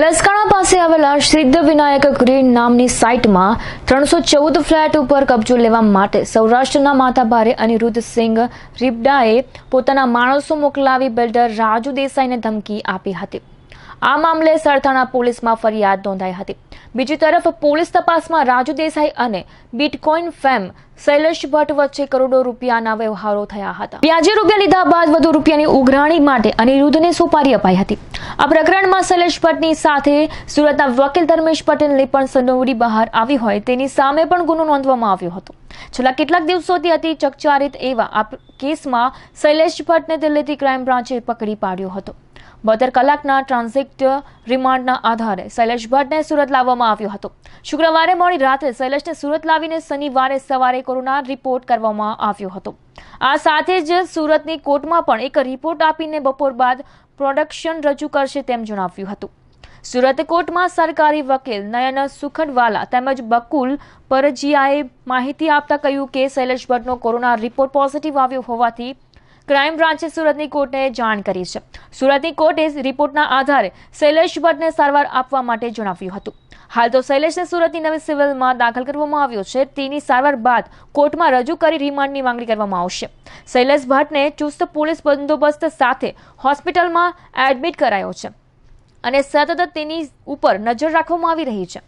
લસકાણા પાસે આવેલા સિદ્ધ વિનાયક ગ્રીન નામની સાઇટમાં ત્રણસો ચૌદ ફ્લેટ ઉપર કબજો લેવા માટે સૌરાષ્ટ્રના માથાભારે અનિરુદ્ધસિંહ રીબડાએ પોતાના માણસો મોકલાવી બિલ્ડર રાજુ દેસાઈને ધમકી આપી હતી આ મામલે સરથાણા પોલીસમાં ફરિયાદ નોંધાઈ હતી બીજી તરફ પોલીસ તપાસમાં રાજુ દેસાઈ અને બિટકોઇન ફેમ શૈલેષ ભટ્ટ વચ્ચે કરોડો રૂપિયાના વ્યવહારો થયા હતા વ્યાજે રૂપિયા લીધા બાદ વધુ રૂપિયાની ઉઘરાણી માટે અનિરુદ્ધને સોપારી અપાઈ હતી આ પ્રકરણમાં શૈલેષ ભટ્ટની સાથે સુરતના વકીલ ધર્મેશ પટેલની પણ સંડોવડી બહાર આવી હોય તેની સામે પણ ગુનો નોંધવામાં આવ્યો હતો છેલ્લા કેટલાક દિવસોથી અતિ ચકચારિત એવા આ કેસમાં શૈલેષ ભટ્ટને દિલ્હીથી ક્રાઇમ બ્રાન્ચે પકડી પાડ્યો હતો બોતેર કલાકના ટ્રાન્ઝિટ રિમાન્ડના આધારે શૈલેષ ભટ્ટને સુરત લાવવામાં આવ્યો હતો શુક્રવારે મોડી રાત્રે શૈલેષને સુરત લાવીને શનિવારે સવારે કોરોના રિપોર્ટ કરવામાં આવ્યો હતો આ સાથે જ સુરતની કોર્ટમાં પણ એક રિપોર્ટ આપીને બપોર બાદ પ્રોડક્શન રજૂ કરશે તેમ જણાવ્યું હતું સુરત કોર્ટમાં સરકારી વકીલ નયન સુખડવાલા તેમજ બકુલ પરજીયાએ માહિતી આપતા કહ્યું કે શૈલેષ ભટ્ટનો કોરોના રિપોર્ટ પોઝિટિવ આવ્યો હોવાથી ક્રાઇમ બ્રાન્ચે સુરતની કોર્ટને જાણ કરી છે સુરતની કોર્ટે રિપોર્ટના આધારે શૈલેષ ભટ્ટને સારવાર આપવા માટે જણાવ્યું હતું હાલ તો શૈલેષને સુરતની નવી સિવિલમાં દાખલ કરવામાં આવ્યો છે તેની સારવાર બાદ કોર્ટમાં રજૂ કરી રિમાન્ડની માંગણી કરવામાં આવશે શૈલેષ ભટ્ટને ચુસ્ત પોલીસ બંદોબસ્ત સાથે હોસ્પિટલમાં એડમિટ કરાયો છે અને સતત તેની ઉપર નજર રાખવામાં આવી રહી છે